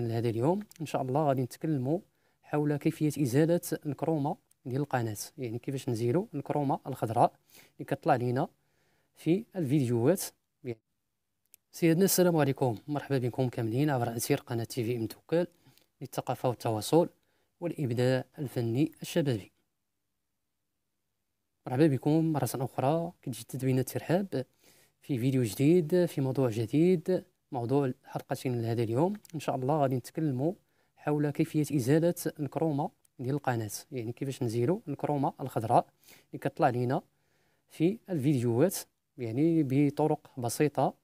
لهذا اليوم ان شاء الله غادي نتكلموا حول كيفيه ازاله الكرومه ديال القناه يعني كيفاش نزيلوا الكرومه الخضراء اللي كتطلع لينا في الفيديوهات سيدنا السلام عليكم مرحبا بكم كاملين عبر اثير قناه تي في ام توكال للثقافه والتواصل والابداع الفني الشبابي مرحبا بكم مره اخرى كتجدد بنا الترحاب في فيديو جديد في موضوع جديد موضوع حلقتنا لهذا اليوم ان شاء الله غادي نتكلموا حول كيفيه ازاله الكرومه ديال القناه يعني كيفاش نزيلوا الكرومه الخضراء اللي كتطلع لينا في الفيديوهات يعني بطرق بسيطه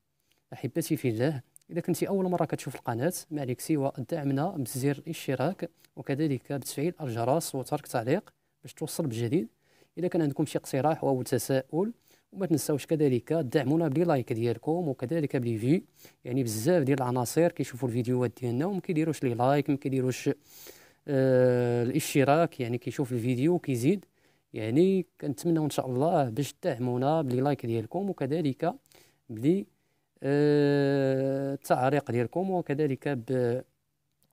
احبتي في الله اذا كنتي اول مره كتشوف القناه ما عليك سوى دعمنا بزر الاشتراك وكذلك بتفعيل الجرس وترك تعليق باش توصل بالجديد اذا كان عندكم شي اقتراح او تساؤل وما تنساوش كذلك دعمونا بلي لايك ديالكم وكذلك بلي فيو يعني بزاف ديال العناصر كيشوفوا الفيديوهات ديالنا وما كيديروش لي لايك ما كيديروش آه، الاشتراك يعني كيشوف الفيديو كيزيد يعني كنتمناو ان شاء الله باش تدعمونا بلي لايك ديالكم وكذلك بلي آه، التعريق ديالكم وكذلك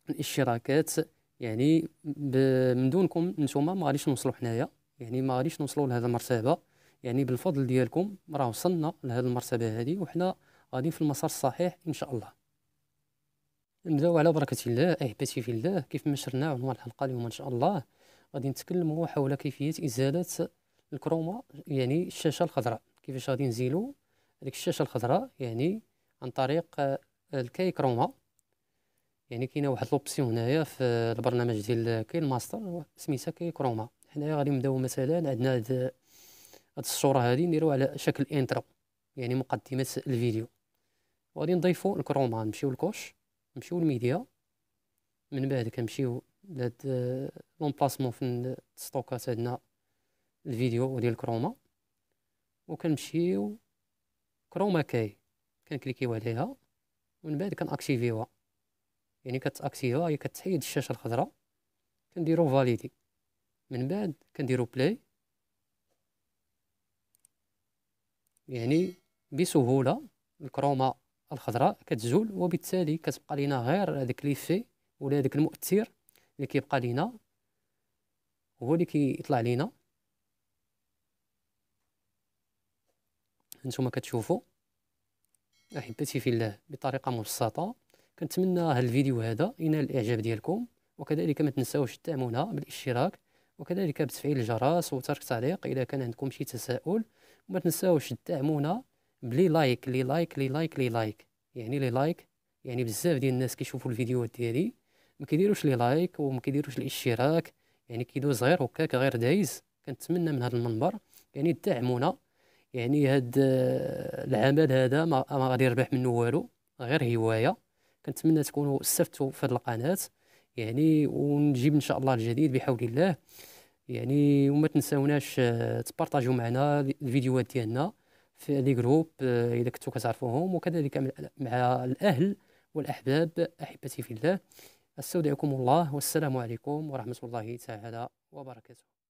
بالاشتراكات يعني من دونكم نتوما ما غاديش نوصلوا حنايا يعني ما غاديش نوصلوا لهذا المرتبه يعني بالفضل ديالكم راه وصلنا لهذه المرتبه هذه وحنا غادي في المسار الصحيح ان شاء الله نبداو على بركه الله احبتي في الله كيف ما شرنا عنوان الحلقه اليوم ان شاء الله غادي نتكلموا حول كيفيه ازاله الكروما يعني الشاشه الخضراء كيفاش غادي نزيلو هذيك الشاشه الخضراء يعني عن طريق آه، الكاي كروما يعني كاينه واحد لوبسيون هنايا في البرنامج ديال كاين ماستر سميتها كاي كروما حنايا غادي نبداو مثلا عندنا هاد هاد الصوره هادي نديرو على شكل انترو يعني مقدمه الفيديو وغادي نضيفو الكروما نمشيو لكوش نمشيو لميديا من بعد كنمشيو لهاد لومبلاسمون فين الستوكات عندنا الفيديو ديال الكروما وكنمشيو كروما كاي كنكليكيو عليها ومن بعد كنأكتيفيوها يعني كتاكتيفا هي كتحيد الشاشه الخضراء كنديرو فاليدي من بعد كنديرو بلاي يعني بسهوله الكرومه الخضراء كتزول وبالتالي كتبقى لينا غير هذاك ليفي ولا هذاك المؤثر اللي كيبقى لينا هو اللي كيطلع لينا هانتوما كتشوفوا احبتي في الله بطريقه مبسطه كنتمنى هذا الفيديو هذا ينال الاعجاب ديالكم وكذلك ما تنساوش تدعمونا بالاشتراك وكذلك بتفعيل الجرس وترك تعليق اذا كان عندكم شي تساؤل وما تنساوش تدعمونا بلي لايك لي لايك لي لايك لي لايك يعني لي لايك يعني بزاف ديال الناس كيشوفوا الفيديوهات ديالي ما كيديروش لي لايك وما كيديروش الاشتراك يعني كيدوز غير هكاك غير دايز كنتمنى من هذا المنبر يعني تدعمونا يعني هاد آه، العمل هذا ما, ما غادي يربح منه والو غير هوايه كنتمنى تكونوا استفدتوا في هذه القناه يعني ونجيب ان شاء الله الجديد بحول الله يعني وما تنساوناش آه، تبارطاجيو معنا الفيديوهات ديالنا في لي جروب آه، اذا كنتو كتعرفوهم وكذلك مع الاهل والاحباب احبتي في الله استودعكم الله والسلام عليكم ورحمه الله تعالى وبركاته